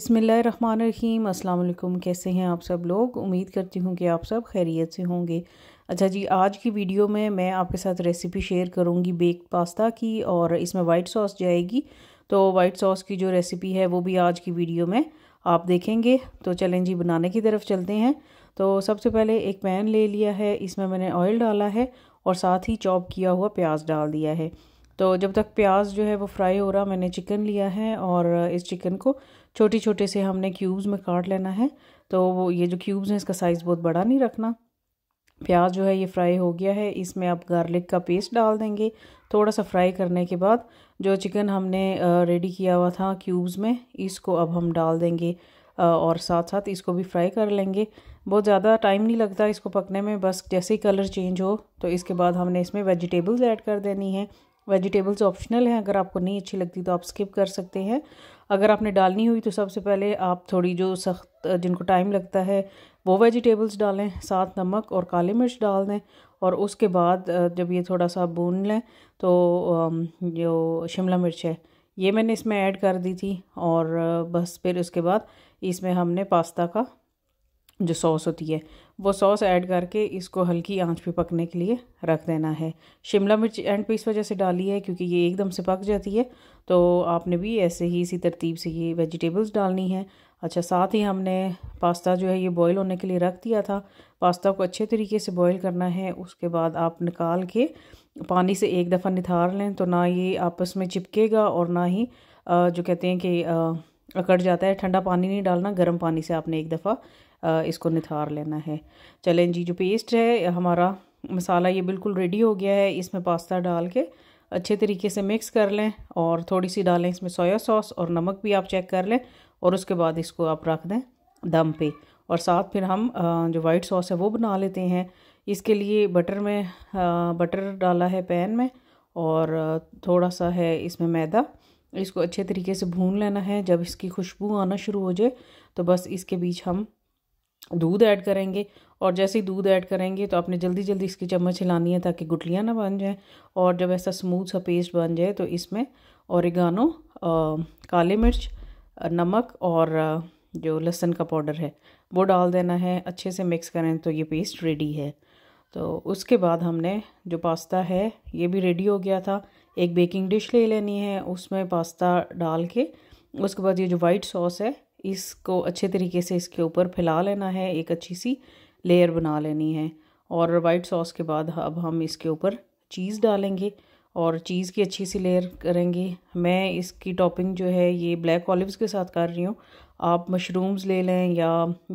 बसमीम अल्लाम कैसे हैं आप सब लोग उम्मीद करती हूँ कि आप सब खैरियत से होंगे अच्छा जी आज की वीडियो में मैं आपके साथ रेसिपी शेयर करूँगी बेक पास्ता की और इसमें वाइट सॉस जाएगी तो वाइट सॉस की जो रेसिपी है वो भी आज की वीडियो में आप देखेंगे तो चलें जी बनाने की तरफ चलते हैं तो सबसे पहले एक पैन ले लिया है इसमें मैंने ऑयल डाला है और साथ ही चॉप किया हुआ प्याज डाल दिया है तो जब तक प्याज जो है वो फ्राई हो रहा मैंने चिकन लिया है और इस चिकन को छोटे छोटे से हमने क्यूब्स में काट लेना है तो वो ये जो क्यूब्स हैं इसका साइज़ बहुत बड़ा नहीं रखना प्याज जो है ये फ्राई हो गया है इसमें आप गार्लिक का पेस्ट डाल देंगे थोड़ा सा फ्राई करने के बाद जो चिकन हमने रेडी किया हुआ था क्यूब्स में इसको अब हम डाल देंगे और साथ साथ इसको भी फ्राई कर लेंगे बहुत ज़्यादा टाइम नहीं लगता इसको पकने में बस जैसे ही कलर चेंज हो तो इसके बाद हमने इसमें वेजिटेबल्स ऐड कर देनी है वेजिटेबल्स ऑप्शनल हैं अगर आपको नहीं अच्छी लगती तो आप स्किप कर सकते हैं अगर आपने डालनी हुई तो सबसे पहले आप थोड़ी जो सख्त जिनको टाइम लगता है वो वेजिटेबल्स डालें साथ नमक और काली मिर्च डाल दें और उसके बाद जब ये थोड़ा सा भून लें तो जो शिमला मिर्च है ये मैंने इसमें ऐड कर दी थी और बस फिर उसके बाद इसमें हमने पास्ता का जो सॉस होती है वो सॉस ऐड करके इसको हल्की आंच पे पकने के लिए रख देना है शिमला मिर्च एंड पीस वजह से डाली है क्योंकि ये एकदम से पक जाती है तो आपने भी ऐसे ही इसी तरतीब से ये वेजिटेबल्स डालनी है अच्छा साथ ही हमने पास्ता जो है ये बॉईल होने के लिए रख दिया था पास्ता को अच्छे तरीके से बॉईल करना है उसके बाद आप निकाल के पानी से एक दफ़ा निथार लें तो ना ये आपस में चिपकेगा और ना ही जो कहते हैं कि अकड़ जाता है ठंडा पानी नहीं डालना गर्म पानी से आपने एक दफ़ा इसको निथार लेना है चलें जी जो पेस्ट है हमारा मसाला ये बिल्कुल रेडी हो गया है इसमें पास्ता डाल के अच्छे तरीके से मिक्स कर लें और थोड़ी सी डालें इसमें सोया सॉस और नमक भी आप चेक कर लें और उसके बाद इसको आप रख दें दम पे और साथ फिर हम जो वाइट सॉस है वो बना लेते हैं इसके लिए बटर में बटर डाला है पैन में और थोड़ा सा है इसमें मैदा इसको अच्छे तरीके से भून लेना है जब इसकी खुशबू आना शुरू हो जाए तो बस इसके बीच हम दूध ऐड करेंगे और जैसे ही दूध ऐड करेंगे तो आपने जल्दी जल्दी इसकी चम्मच हिलानी है ताकि गुटलियाँ ना बन जाएँ और जब ऐसा स्मूथ सा पेस्ट बन जाए तो इसमें औरगानो काले मिर्च नमक और जो लहसन का पाउडर है वो डाल देना है अच्छे से मिक्स करें तो ये पेस्ट रेडी है तो उसके बाद हमने जो पास्ता है ये भी रेडी हो गया था एक बेकिंग डिश ले लेनी है उसमें पास्ता डाल के उसके बाद ये जो वाइट सॉस है इसको अच्छे तरीके से इसके ऊपर फैला लेना है एक अच्छी सी लेयर बना लेनी है और वाइट सॉस के बाद अब हम इसके ऊपर चीज़ डालेंगे और चीज़ की अच्छी सी लेयर करेंगे मैं इसकी टॉपिंग जो है ये ब्लैक ऑलिव्स के साथ कर रही हूँ आप मशरूम्स ले लें या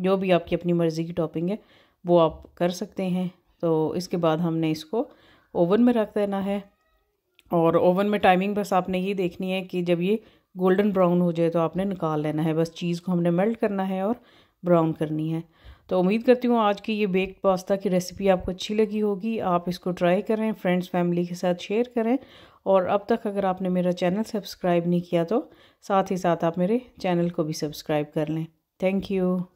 जो भी आपकी अपनी मर्ज़ी की टॉपिंग है वो आप कर सकते हैं तो इसके बाद हमने इसको ओवन में रख देना है और ओवन में टाइमिंग बस आपने ये देखनी है कि जब ये गोल्डन ब्राउन हो जाए तो आपने निकाल लेना है बस चीज़ को हमने मेल्ट करना है और ब्राउन करनी है तो उम्मीद करती हूँ आज की ये बेक्ड पास्ता की रेसिपी आपको अच्छी लगी होगी आप इसको ट्राई करें फ्रेंड्स फैमिली के साथ शेयर करें और अब तक अगर आपने मेरा चैनल सब्सक्राइब नहीं किया तो साथ ही साथ आप मेरे चैनल को भी सब्सक्राइब कर लें थैंक यू